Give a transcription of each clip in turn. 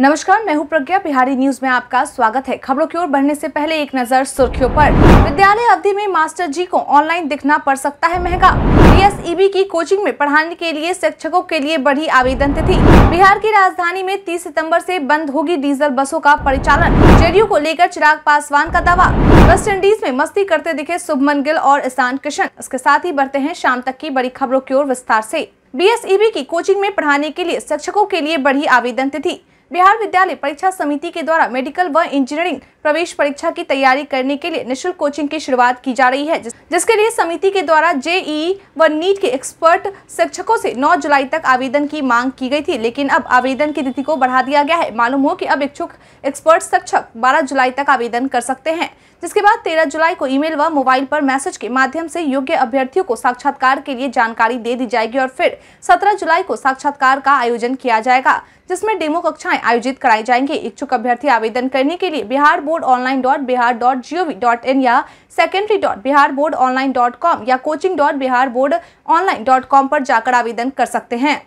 नमस्कार मैं हूं प्रज्ञा बिहारी न्यूज में आपका स्वागत है खबरों की ओर बढ़ने से पहले एक नजर सुर्खियों पर विद्यालय अवधि में मास्टर जी को ऑनलाइन दिखना पड़ सकता है महंगा बीएसईबी की कोचिंग में पढ़ाने के लिए शिक्षकों के लिए बढ़ी आवेदन तिथि बिहार की राजधानी में 30 सितंबर से बंद होगी डीजल बसों का परिचालन जेडीयू को लेकर चिराग पासवान का दावा वेस्ट इंडीज में मस्ती करते दिखे शुभमन गिल और ईशान किशन इसके साथ ही बढ़ते हैं शाम तक की बड़ी खबरों की ओर विस्तार ऐसी बी की कोचिंग में पढ़ाने के लिए शिक्षकों के लिए बढ़ी आवेदन तिथि बिहार विद्यालय परीक्षा समिति के द्वारा मेडिकल व इंजीनियरिंग प्रवेश परीक्षा की तैयारी करने के लिए निःशुल्क कोचिंग की शुरुआत की जा रही है जिसके लिए समिति के द्वारा जेई व नीट के एक्सपर्ट शिक्षकों से 9 जुलाई तक आवेदन की मांग की गई थी लेकिन अब आवेदन की तिथि को बढ़ा दिया गया है मालूम हो कि अब इच्छुक एक्सपर्ट शिक्षक बारह जुलाई तक आवेदन कर सकते हैं जिसके बाद तेरह जुलाई को ईमेल व मोबाइल पर मैसेज के माध्यम से योग्य अभ्यर्थियों को साक्षात्कार के लिए जानकारी दे दी जाएगी और फिर 17 जुलाई को साक्षात्कार का आयोजन किया जाएगा जिसमें डेमो कक्षाएं आयोजित कराई जाएंगी इच्छुक अभ्यर्थी आवेदन करने के लिए Bihar board board online dot Bihar dot G O V dot in या secondary dot Bihar board online dot com या coaching dot Bihar board online dot com पर जाकर आवेदन कर सकते हैं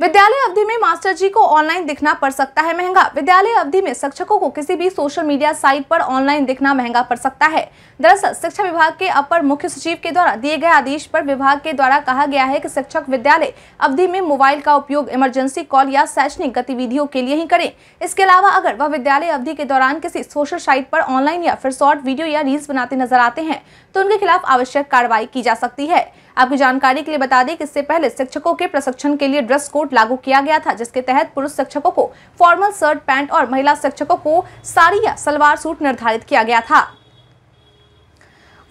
विद्यालय अवधि में मास्टर जी को ऑनलाइन दिखना पड़ सकता है महंगा विद्यालय अवधि में शिक्षकों को किसी भी सोशल मीडिया साइट पर ऑनलाइन दिखना महंगा पड़ सकता है दरअसल शिक्षा विभाग के अपर मुख्य सचिव के द्वारा दिए गए आदेश पर विभाग के द्वारा कहा गया है कि शिक्षक विद्यालय अवधि में मोबाइल का उपयोग इमरजेंसी कॉल या शैक्षणिक गतिविधियों के लिए ही करें इसके अलावा अगर वह विद्यालय अवधि के दौरान किसी सोशल साइट पर ऑनलाइन या फिर शॉर्ट वीडियो या रील्स बनाते नजर आते हैं तो उनके खिलाफ आवश्यक कार्रवाई की जा सकती है आपकी जानकारी के लिए बता दें कि इससे पहले शिक्षकों के प्रशिक्षण के लिए ड्रेस कोड कोड लागू किया गया था जिसके तहत पुरुष शिक्षकों को फॉर्मल शर्ट पैंट और महिला शिक्षकों को साड़ी या सलवार सूट निर्धारित किया गया था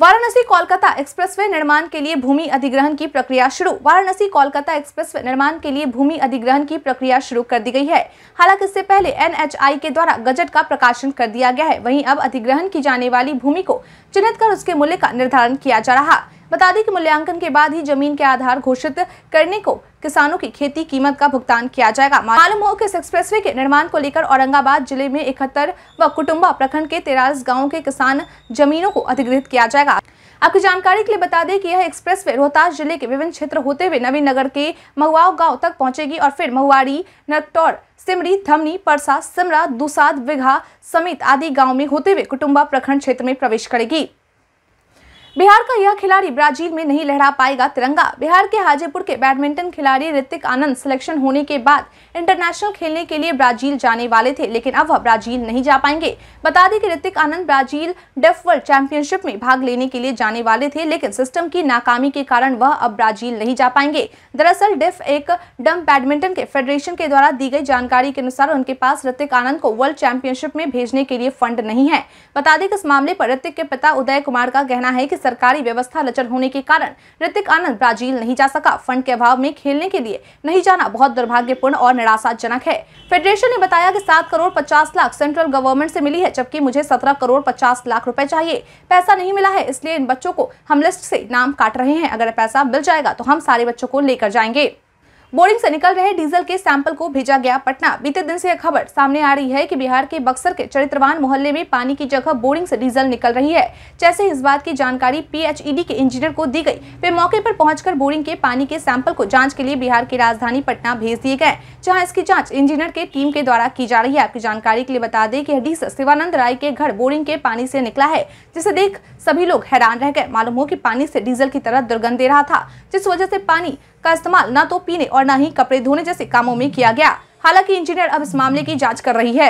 वाराणसी कोलकाता एक्सप्रेसवे निर्माण के लिए भूमि अधिग्रहण की प्रक्रिया शुरू वाराणसी कोलकाता एक्सप्रेसवे निर्माण के लिए भूमि अधिग्रहण की प्रक्रिया शुरू कर दी गई है हालांकि इससे पहले एनएचआई के द्वारा गजट का प्रकाशन कर दिया गया है वहीं अब अधिग्रहण की जाने वाली भूमि को चिन्हित कर उसके मूल्य का निर्धारण किया जा रहा है बता दें कि मूल्यांकन के बाद ही जमीन के आधार घोषित करने को किसानों की खेती कीमत का भुगतान किया जाएगा मालूम हो कि इस एक्सप्रेस के निर्माण को लेकर औरंगाबाद जिले में इकहत्तर व कुटुम्बा प्रखंड के तेरास गाँव के किसान जमीनों को अधिग्रहित किया जाएगा आपकी जानकारी के लिए बता दें कि यह एक्सप्रेस वे रोहतास जिले के विभिन्न क्षेत्र होते हुए नवीन नगर के महुआव गांव तक पहुंचेगी और फिर महुआड़ी नरकटौर सिमरी धमनी परसा सिमरा दुसाद विघा समेत आदि गांव में होते हुए कुटुम्बा प्रखंड क्षेत्र में प्रवेश करेगी बिहार का यह खिलाड़ी ब्राजील में नहीं लहरा पाएगा तिरंगा बिहार के हाजीपुर के बैडमिंटन खिलाड़ी ऋतिक आनंद सिलेक्शन होने के बाद इंटरनेशनल खेलने के लिए ब्राजील जाने वाले थे लेकिन अब वह ब्राजील नहीं जा पाएंगे बता दें कि Hrithik Anand Brazil deaf world championship में भाग लेने के लिए जाने वाले थे लेकिन सिस्टम की नाकामी के कारण वह अब ब्राजील नहीं जा पाएंगे दरअसल डेफ एक डम बैडमिंटन के फेडरेशन के द्वारा दी गई जानकारी के अनुसार उनके पास ऋतिक आनंद को वर्ल्ड चैंपियनशिप में भेजने के लिए फंड नहीं है बता दें कि इस मामले पर ऋतिक के पिता उदय कुमार का कहना है की सरकारी व्यवस्था लचर होने के कारण ऋतिक आनंद ब्राजील नहीं जा सका फंड के अभाव में खेलने के लिए नहीं जाना बहुत दुर्भाग्यपूर्ण और निराशाजनक है फेडरेशन ने बताया की सात करोड़ पचास लाख सेंट्रल गवर्नमेंट ऐसी मिली है जबकि मुझे सत्रह करोड़ पचास लाख रूपए चाहिए पैसा नहीं मिला है इसलिए इन बच्चों को हम लिस्ट से नाम काट रहे हैं अगर पैसा मिल जाएगा तो हम सारे बच्चों को लेकर जाएंगे बोरिंग से निकल रहे डीजल के सैंपल को भेजा गया पटना बीते दिन से यह खबर सामने आ रही है कि बिहार के बक्सर के चरित्रवान मोहल्ले में पानी की जगह बोरिंग से डीजल निकल रही है जैसे इस बात की जानकारी पीएचईडी के इंजीनियर को दी गई वे मौके पर पहुंचकर बोरिंग के पानी के सैंपल को जांच के लिए बिहार की राजधानी पटना भेज दिए गए जहाँ इसकी जाँच इंजीनियर के टीम के द्वारा की जा रही है आपकी जानकारी के लिए बता दें की डीजल शिवानंद राय के घर बोरिंग के पानी ऐसी निकला है जिसे देख सभी लोग हैरान रह गए मालूम हो की पानी ऐसी डीजल की तरह दुर्गंध दे रहा था जिस वजह ऐसी पानी का इस्तेमाल न तो पीने और न ही कपड़े धोने जैसे कामों में किया गया हालांकि इंजीनियर अब इस मामले की जांच कर रही है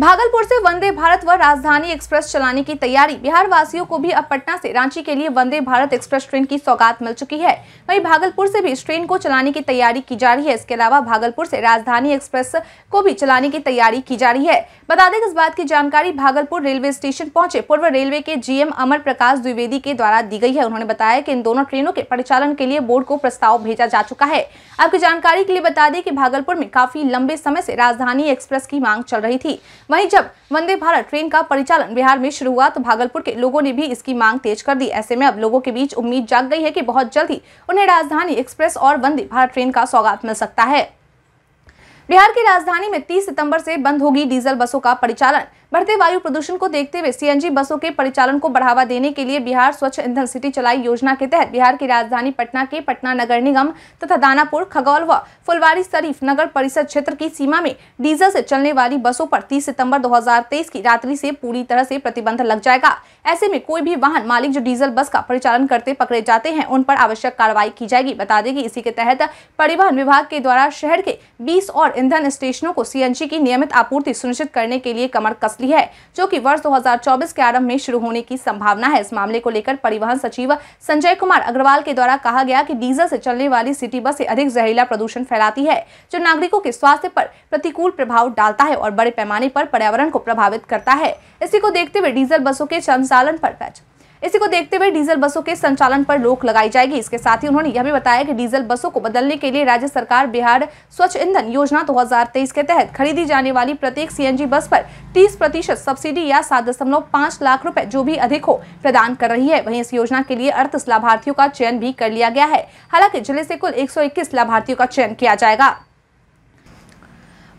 भागलपुर से वंदे भारत व राजधानी एक्सप्रेस चलाने की तैयारी बिहार वासियों को भी अब पटना से रांची के लिए वंदे भारत एक्सप्रेस ट्रेन की सौगात मिल चुकी है वहीं भागलपुर से भी इस ट्रेन को चलाने की तैयारी की जा रही है इसके अलावा भागलपुर से राजधानी एक्सप्रेस को भी चलाने की तैयारी की जा रही है बता दें इस बात की जानकारी भागलपुर रेलवे स्टेशन पहुंचे पूर्व रेलवे के जीएम अमर प्रकाश द्विवेदी के द्वारा दी गई है उन्होंने बताया की इन दोनों ट्रेनों के परिचालन के लिए बोर्ड को प्रस्ताव भेजा जा चुका है आपकी जानकारी के लिए बता दें की भागलपुर में काफी लंबे समय से राजधानी एक्सप्रेस की मांग चल रही थी वहीं जब वंदे भारत ट्रेन का परिचालन बिहार में शुरू हुआ तो भागलपुर के लोगों ने भी इसकी मांग तेज कर दी ऐसे में अब लोगों के बीच उम्मीद जाग गई है कि बहुत जल्द ही उन्हें राजधानी एक्सप्रेस और वंदे भारत ट्रेन का सौगात मिल सकता है बिहार की राजधानी में 30 सितंबर से बंद होगी डीजल बसों का परिचालन बढ़ते वायु प्रदूषण को देखते हुए सीएनजी बसों के परिचालन को बढ़ावा देने के लिए बिहार स्वच्छ ईंधन सिटी चलाई योजना के तहत बिहार की राजधानी पटना के पटना नगर निगम तथा दानापुर खगौल व फुलवारी शरीफ नगर परिषद क्षेत्र की सीमा में डीजल से चलने वाली बसों पर 30 सितंबर 2023 की रात्रि से पूरी तरह से प्रतिबंध लग जाएगा ऐसे में कोई भी वाहन मालिक जो डीजल बस का परिचालन करते पकड़े जाते हैं उन पर आवश्यक कार्रवाई की जाएगी बता दें कि इसी के तहत परिवहन विभाग के द्वारा शहर के बीस और ईंधन स्टेशनों को सीएनजी की नियमित आपूर्ति सुनिश्चित करने के लिए कमर कस नियुक्ति है जो कि वर्ष 2024 के आरंभ में शुरू होने की संभावना है इस मामले को लेकर परिवहन सचिव संजय कुमार अग्रवाल के द्वारा कहा गया कि डीजल से चलने वाली सिटी बस अधिक जहरीला प्रदूषण फैलाती है जो नागरिकों के स्वास्थ्य पर प्रतिकूल प्रभाव डालता है और बड़े पैमाने पर पर्यावरण को प्रभावित करता है इसी को देखते हुए डीजल बसों के संचालन पर इसी को देखते हुए डीजल बसों के संचालन पर रोक लगाई जाएगी इसके साथ ही उन्होंने यह भी बताया कि डीजल बसों को बदलने के लिए राज्य सरकार बिहार स्वच्छ ईंधन योजना 2023 के तहत खरीदी जाने वाली प्रत्येक सीएनजी बस पर 30 प्रतिशत सब्सिडी या सात दशमलव पाँच लाख रुपए जो भी अधिक हो प्रदान कर रही है वहीं इस योजना के लिए अड़तीस लाभार्थियों का चयन भी कर लिया गया है हालांकि जिले से कुल एक लाभार्थियों का चयन किया जाएगा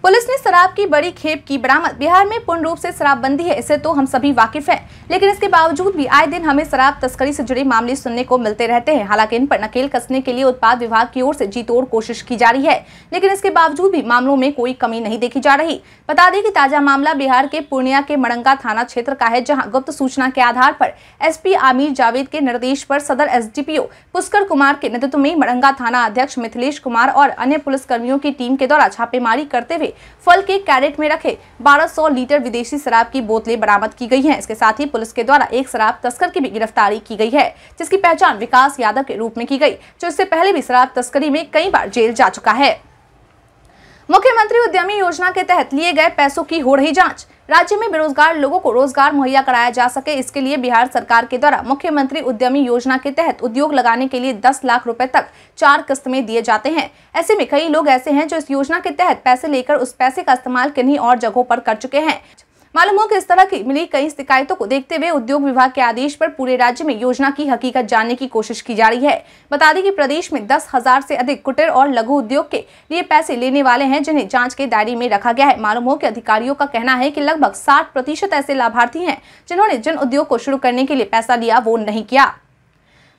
पुलिस ने शराब की बड़ी खेप की बरामद बिहार में पूर्ण रूप से शराबबंदी है इसे तो हम सभी वाकिफ हैं लेकिन इसके बावजूद भी आए दिन हमें शराब तस्करी से जुड़े मामले सुनने को मिलते रहते हैं हालांकि इन पर नकेल कसने के लिए उत्पाद विभाग की ओर से जीतोड़ कोशिश की जा रही है लेकिन इसके बावजूद भी मामलों में कोई कमी नहीं देखी जा रही बता दें की ताजा मामला बिहार के पूर्णिया के मड़ंगा थाना क्षेत्र का है जहाँ गुप्त सूचना के आधार पर एस आमिर जावेद के निर्देश पर सदर एस पुष्कर कुमार के नेतृत्व में मड़ंगा थाना अध्यक्ष मिथिलेश कुमार और अन्य पुलिसकर्मियों की टीम के द्वारा छापेमारी करते हुए फल के कैरेट में रखे 1200 लीटर विदेशी शराब की बोतलें बरामद की गई हैं इसके साथ ही पुलिस के द्वारा एक शराब तस्कर की भी गिरफ्तारी की गई है जिसकी पहचान विकास यादव के रूप में की गई जो इससे पहले भी शराब तस्करी में कई बार जेल जा चुका है मुख्यमंत्री उद्यमी योजना के तहत लिए गए पैसों की हो रही जांच राज्य में बेरोजगार लोगों को रोजगार मुहैया कराया जा सके इसके लिए बिहार सरकार के द्वारा मुख्यमंत्री उद्यमी योजना के तहत उद्योग लगाने के लिए 10 लाख रुपए तक चार किस्त में दिए जाते हैं ऐसे में कई लोग ऐसे हैं जो इस योजना के तहत पैसे लेकर उस पैसे का इस्तेमाल किन्हीं और जगहों पर कर चुके हैं मालूम हो कि इस तरह की मिली कई शिकायतों को देखते हुए उद्योग विभाग के आदेश पर पूरे राज्य में योजना की हकीकत जानने की कोशिश की जा रही है बता दें कि प्रदेश में दस हजार से अधिक कुटीर और लघु उद्योग के लिए पैसे लेने वाले हैं जिन्हें जांच के दायरे में रखा गया है मालूम हो कि अधिकारियों का कहना है कि लगभग साठ प्रतिशत ऐसे लाभार्थी हैं जिन्होंने जिन उद्योग को शुरू करने के लिए पैसा लिया वो नहीं किया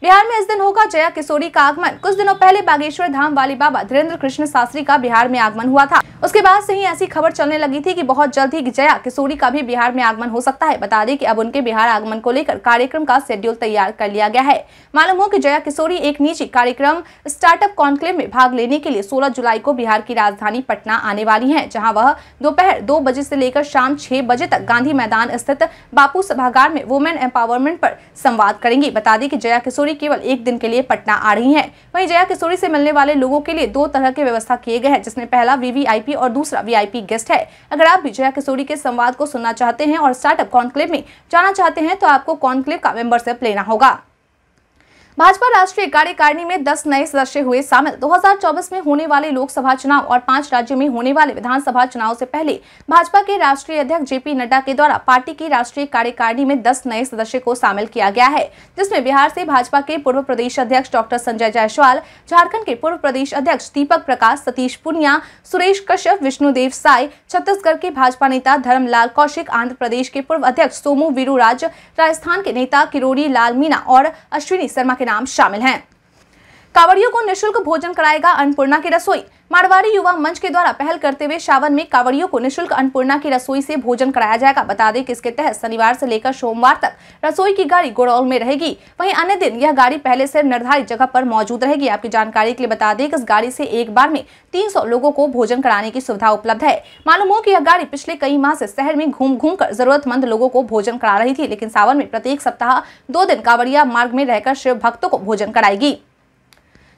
बिहार में इस दिन होगा जया किशोरी का आगमन कुछ दिनों पहले बागेश्वर धाम वाले बाबा धीरेन्द्र कृष्ण शास्त्री का बिहार में आगमन हुआ था उसके बाद से ही ऐसी खबर चलने लगी थी कि बहुत जल्द ही जया किशोरी का भी बिहार में आगमन हो सकता है बता दें कि अब उनके बिहार आगमन को लेकर कार्यक्रम का शेड्यूल तैयार कर लिया गया है मालूम हो कि जया किशोरी एक निजी कार्यक्रम स्टार्टअप कॉन्क्लेव में भाग लेने के लिए सोलह जुलाई को बिहार की राजधानी पटना आने वाली है जहाँ वह दोपहर दो बजे ऐसी लेकर शाम छह बजे तक गांधी मैदान स्थित बापू सभागार में वुमेन एम्पावरमेंट आरोप संवाद करेंगी बता दें की जया किशोरी किशोरी केवल एक दिन के लिए पटना आ रही है वहीं जया किशोरी से मिलने वाले लोगों के लिए दो तरह के व्यवस्था किए गए हैं जिसमें पहला वीवीआईपी और दूसरा वीआईपी गेस्ट है अगर आप भी जया किशोरी के संवाद को सुनना चाहते हैं और स्टार्टअप कॉन्क्लेव में जाना चाहते हैं तो आपको कॉन्क्लेव का मेंबरशिप लेना होगा भाजपा राष्ट्रीय कार्यकारिणी में दस नए सदस्य हुए शामिल 2024 में होने वाले लोकसभा चुनाव और पांच राज्यों में होने वाले विधानसभा चुनाव से पहले भाजपा के राष्ट्रीय अध्यक्ष जेपी नड्डा के द्वारा पार्टी की राष्ट्रीय कार्यकारिणी में दस नए सदस्य को शामिल किया गया है जिसमें बिहार से भाजपा के पूर्व प्रदेश अध्यक्ष डॉक्टर संजय जायसवाल झारखंड के पूर्व प्रदेश अध्यक्ष दीपक प्रकाश सतीश पुनिया सुरेश कश्यप विष्णुदेव साय छत्तीसगढ़ के भाजपा नेता धर्मलाल कौशिक आंध्र प्रदेश के पूर्व अध्यक्ष सोमू वीरू राजस्थान के नेता किरोड़ी लाल मीना और अश्विनी शर्मा के नाम शामिल हैं कांवड़ियों को निःशुल्क भोजन कराएगा अन्नपूर्णा की रसोई मारवाड़ी युवा मंच के द्वारा पहल करते हुए सावन में कावड़ियों को निशुल्क अन्नपूर्णा की रसोई से भोजन कराया जाएगा बता दें कि इसके तहत शनिवार से लेकर सोमवार तक रसोई की गाड़ी गोड़ौल में रहेगी वहीं अन्य दिन यह गाड़ी पहले से निर्धारित जगह पर मौजूद रहेगी आपकी जानकारी के लिए बता दें कि इस गाड़ी से एक बार में तीन लोगों को भोजन कराने की सुविधा उपलब्ध है मालूम हो की यह गाड़ी पिछले कई माह से शहर में घूम घूम कर जरूरतमंद लोगों को भोजन करा रही थी लेकिन सावन में प्रत्येक सप्ताह दो दिन कांवड़िया मार्ग में रहकर शिव भक्तों को भोजन कराएगी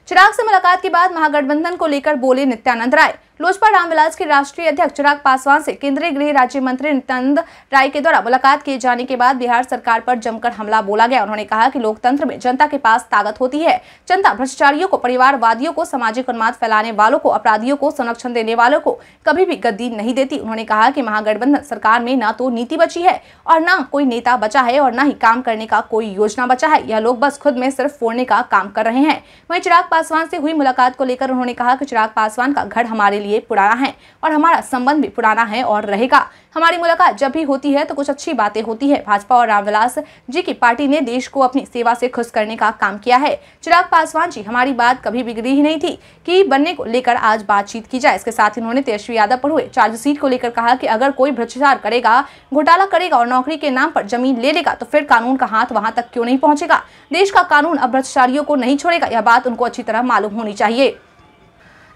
चिराग से मुलाकात के बाद महागठबंधन को लेकर बोले नित्यानंद राय लोजपा रामविलास के राष्ट्रीय अध्यक्ष चिराग पासवान से केंद्रीय गृह राज्य मंत्री नित्यानंद राय के द्वारा मुलाकात किए जाने के बाद बिहार सरकार पर जमकर हमला बोला गया उन्होंने कहा कि लोकतंत्र में जनता के पास ताकत होती है जनता भ्रष्टाचारियों को परिवारवादियों को सामाजिक उन्माद फैलाने वालों को अपराधियों को संरक्षण देने वालों को कभी भी गद्दी नहीं देती उन्होंने कहा की महागठबंधन सरकार में न तो नीति बची है और न कोई नेता बचा है और न ही काम करने का कोई योजना बचा है यह लोग बस खुद में सिर्फ फोड़ने का काम कर रहे हैं वही चिराग पासवान से हुई मुलाकात को लेकर उन्होंने कहा कि चिराग पासवान का घर हमारे लिए पुराना है और हमारा संबंध भी पुराना है और रहेगा हमारी मुलाकात जब भी होती है तो कुछ अच्छी बातें होती है भाजपा और रामविलास जी की पार्टी ने देश को अपनी सेवा से खुश करने का काम किया है चिराग पासवान जी हमारी बात कभी बिगड़ी ही नहीं थी कि बनने को लेकर आज बातचीत की जाए इसके साथ इन्होंने तेजस्वी यादव पर हुए चार्जशीट को लेकर कहा कि अगर कोई भ्रष्टाचार करेगा घोटाला करेगा और नौकरी के नाम पर जमीन ले लेगा तो फिर कानून का हाथ वहाँ तक क्यों नहीं पहुँचेगा देश का कानून अब भ्रष्टाचारियों को नहीं छोड़ेगा यह बात उनको अच्छी तरह मालूम होनी चाहिए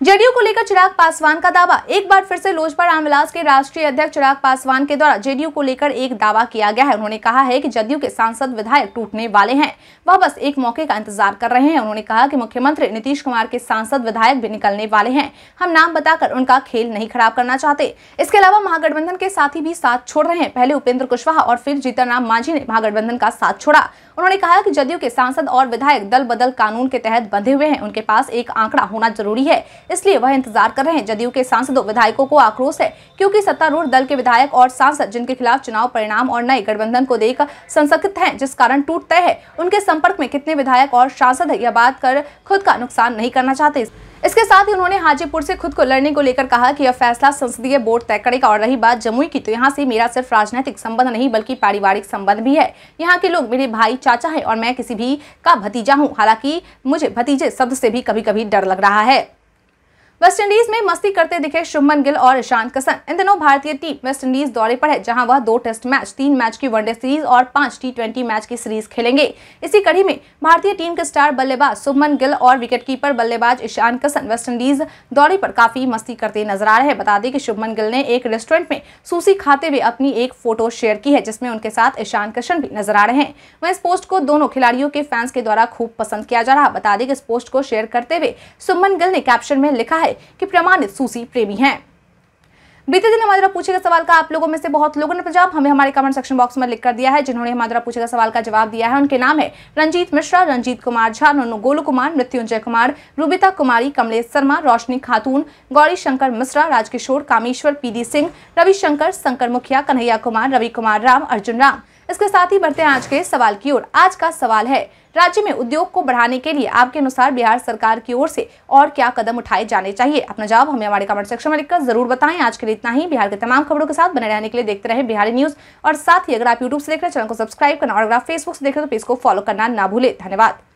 जेडीयू को लेकर चिराग पासवान का दावा एक बार फिर से लोजपा रामविलास के राष्ट्रीय अध्यक्ष चिराग पासवान के द्वारा जेडीयू को लेकर एक दावा किया गया है उन्होंने कहा है कि जदयू के सांसद विधायक टूटने वाले हैं वह बस एक मौके का इंतजार कर रहे हैं उन्होंने कहा कि मुख्यमंत्री नीतीश कुमार के सांसद विधायक भी निकलने वाले हैं हम नाम बताकर उनका खेल नहीं खराब करना चाहते इसके अलावा महागठबंधन के साथी भी साथ छोड़ रहे हैं पहले उपेंद्र कुशवाहा और फिर जीतनराम मांझी ने महागठबंधन का साथ छोड़ा उन्होंने कहा की जदयू के सांसद और विधायक दल बदल कानून के तहत बंधे हुए हैं उनके पास एक आंकड़ा होना जरूरी है इसलिए वह इंतजार कर रहे हैं जदयू के सांसदों विधायकों को आक्रोश है क्योंकि सत्तारूढ़ दल के विधायक और सांसद जिनके खिलाफ चुनाव परिणाम और नए गठबंधन को देख संसकित है जिस कारण टूट तय है उनके संपर्क में कितने विधायक और सांसद है यह बात कर खुद का नुकसान नहीं करना चाहते इसके साथ ही उन्होंने हाजीपुर से खुद को लड़ने को लेकर कहा कि यह फैसला संसदीय बोर्ड तय करेगा और रही बात जमुई की तो यहाँ से मेरा सिर्फ राजनीतिक संबंध नहीं बल्कि पारिवारिक संबंध भी है यहाँ के लोग मेरे भाई चाचा है और मैं किसी भी का भतीजा हूँ हालांकि मुझे भतीजे शब्द से भी कभी कभी डर लग रहा है वेस्टइंडीज में मस्ती करते दिखे शुभमन गिल और ईशान किशन इन दिनों भारतीय टीम वेस्टइंडीज दौरे पर है जहां वह दो टेस्ट मैच तीन मैच की वनडे सीरीज और पांच टी ट्वेंटी मैच की सीरीज खेलेंगे इसी कड़ी में भारतीय टीम के स्टार बल्लेबाज शुभमन गिल और विकेटकीपर बल्लेबाज ईशान किशन वेस्टइंडीज दौरे पर काफी मस्ती करते नजर आ रहे हैं बता दें कि शुभमन गिल ने एक रेस्टोरेंट में सूसी खाते हुए अपनी एक फोटो शेयर की है जिसमें उनके साथ ईशान किशन भी नजर आ रहे हैं वह इस पोस्ट को दोनों खिलाड़ियों के फैंस के द्वारा खूब पसंद किया जा रहा बता दें कि इस पोस्ट को शेयर करते हुए शुभमन गिल ने कैप्शन में लिखा है है कि प्रमाणित सूसी प्रेमी हैं बीते दिन हमारे द्वारा पूछे गए सवाल का आप लोगों में से बहुत लोगों ने जवाब हमें हमारे कमेंट सेक्शन बॉक्स में लिख कर दिया है जिन्होंने हमारे द्वारा पूछे गए सवाल का जवाब दिया है उनके नाम है रंजीत मिश्रा रंजीत कुमार झा नोनू गोलू कुमार मृत्युंजय कुमार रूबिता कुमारी कमलेश शर्मा रोशनी खातून गौरी शंकर मिश्रा राजकिशोर कामेश्वर पी सिंह रविशंकर शंकर मुखिया कन्हैया कुमार रवि कुमार राम अर्जुन राम इसके साथ ही बढ़ते हैं आज के सवाल की ओर आज का सवाल है राज्य में उद्योग को बढ़ाने के लिए आपके अनुसार बिहार सरकार की ओर से और क्या कदम उठाए जाने चाहिए अपना जवाब हमें हमारे कमेंट सेक्शन में लिखकर जरूर बताएं आज के लिए इतना ही बिहार के तमाम खबरों के साथ बने रहने के लिए देखते रहे बिहारी न्यूज और साथ ही अगर आप यूट्यूब से देख रहे हैं चैनल को सब्सक्राइब करना और अगर आप फेसबुक से देख रहे हैं तो पेज को फॉलो करना ना भूले धन्यवाद